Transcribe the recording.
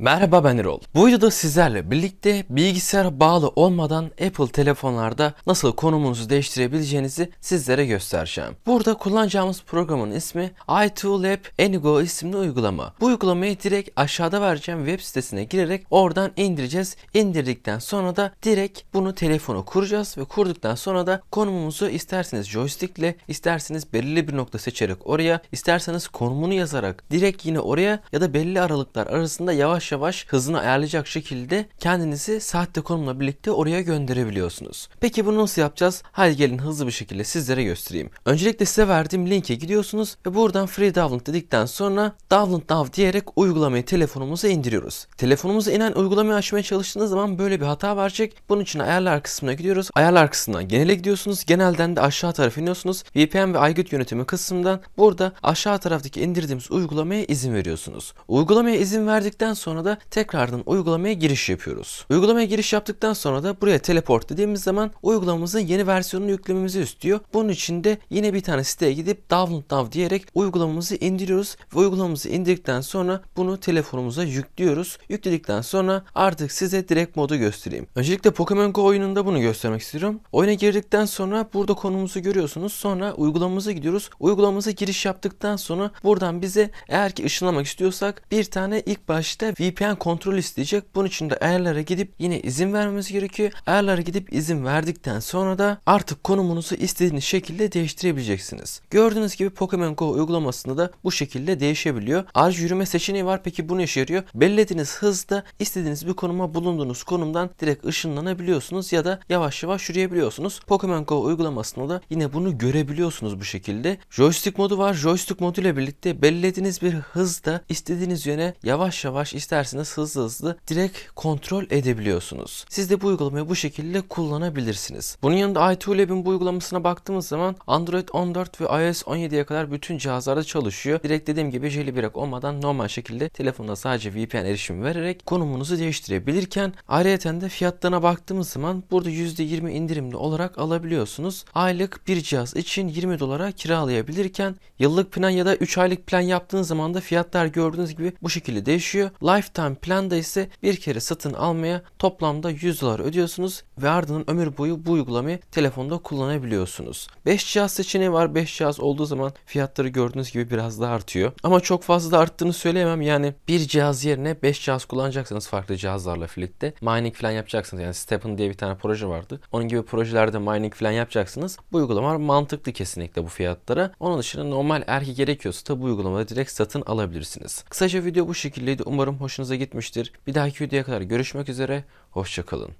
Merhaba ben Erol. Bu videoda sizlerle birlikte bilgisayar bağlı olmadan Apple telefonlarda nasıl konumunuzu değiştirebileceğinizi sizlere göstereceğim. Burada kullanacağımız programın ismi iToolab Anygo isimli uygulama. Bu uygulamayı direkt aşağıda vereceğim web sitesine girerek oradan indireceğiz. İndirdikten sonra da direkt bunu telefonu kuracağız ve kurduktan sonra da konumumuzu isterseniz joystickle, isterseniz belirli bir nokta seçerek oraya, isterseniz konumunu yazarak direkt yine oraya ya da belli aralıklar arasında yavaş yavaş hızını ayarlayacak şekilde kendinizi saatte konumla birlikte oraya gönderebiliyorsunuz. Peki bunu nasıl yapacağız? Haydi gelin hızlı bir şekilde sizlere göstereyim. Öncelikle size verdiğim linke gidiyorsunuz ve buradan Free Download dedikten sonra Download Now diyerek uygulamayı telefonumuza indiriyoruz. Telefonumuza inen uygulamayı açmaya çalıştığınız zaman böyle bir hata verecek. Bunun için ayarlar kısmına gidiyoruz. Ayarlar kısmına genele gidiyorsunuz. Genelden de aşağı tarafa iniyorsunuz. VPN ve aygıt yönetimi kısmından burada aşağı taraftaki indirdiğimiz uygulamaya izin veriyorsunuz. Uygulamaya izin verdikten sonra sonra da tekrardan uygulamaya giriş yapıyoruz. Uygulamaya giriş yaptıktan sonra da buraya teleport dediğimiz zaman uygulamamızın yeni versiyonunu yüklememizi istiyor. Bunun için de yine bir tane siteye gidip download now diyerek uygulamamızı indiriyoruz ve uygulamamızı indirdikten sonra bunu telefonumuza yüklüyoruz. Yükledikten sonra artık size direkt modu göstereyim. Öncelikle Pokemon Go oyununda bunu göstermek istiyorum. Oyuna girdikten sonra burada konumuzu görüyorsunuz. Sonra uygulamamıza gidiyoruz. Uygulamamıza giriş yaptıktan sonra buradan bize eğer ki ışınlamak istiyorsak bir tane ilk başta V VPN kontrol isteyecek. Bunun için de ayarlara gidip yine izin vermemiz gerekiyor. Ayarlara gidip izin verdikten sonra da artık konumunuzu istediğiniz şekilde değiştirebileceksiniz. Gördüğünüz gibi Pokemon Go uygulamasında da bu şekilde değişebiliyor. Ayrıca yürüme seçeneği var. Peki bu ne işe yarıyor? Bellediğiniz hızda istediğiniz bir konuma bulunduğunuz konumdan direkt ışınlanabiliyorsunuz ya da yavaş yavaş yürüyebiliyorsunuz. Pokemon Go uygulamasında da yine bunu görebiliyorsunuz bu şekilde. Joystick modu var. Joystick modu ile birlikte bellediğiniz bir hızda istediğiniz yöne yavaş yavaş ister isterseniz hızlı hızlı direkt kontrol edebiliyorsunuz. Siz de bu uygulamayı bu şekilde kullanabilirsiniz. Bunun yanında iToolab'in bu uygulamasına baktığımız zaman Android 14 ve iOS 17'ye kadar bütün cihazlarda çalışıyor. Direkt dediğim gibi bırak olmadan normal şekilde telefonda sadece VPN erişimi vererek konumunuzu değiştirebilirken ayrıca de fiyatlarına baktığımız zaman burada %20 indirimli olarak alabiliyorsunuz. Aylık bir cihaz için 20 dolara kiralayabilirken yıllık plan ya da 3 aylık plan yaptığınız zaman da fiyatlar gördüğünüz gibi bu şekilde değişiyor. Life Lifetime planda ise bir kere satın almaya toplamda 100 dolar ödüyorsunuz ve ardından ömür boyu bu uygulamayı telefonda kullanabiliyorsunuz. 5 cihaz seçeneği var. 5 cihaz olduğu zaman fiyatları gördüğünüz gibi biraz daha artıyor. Ama çok fazla da arttığını söyleyemem. Yani bir cihaz yerine 5 cihaz kullanacaksınız farklı cihazlarla birlikte. Mining falan yapacaksınız. Yani Stepen diye bir tane proje vardı. Onun gibi projelerde mining falan yapacaksınız. Bu uygulama mantıklı kesinlikle bu fiyatlara. Onun dışında normal erki gerekiyorsa da bu uygulamada direkt satın alabilirsiniz. Kısaca video bu şekildeydi. Umarım hoş hoşunuza gitmiştir. Bir dahaki videoya kadar görüşmek üzere, hoşçakalın.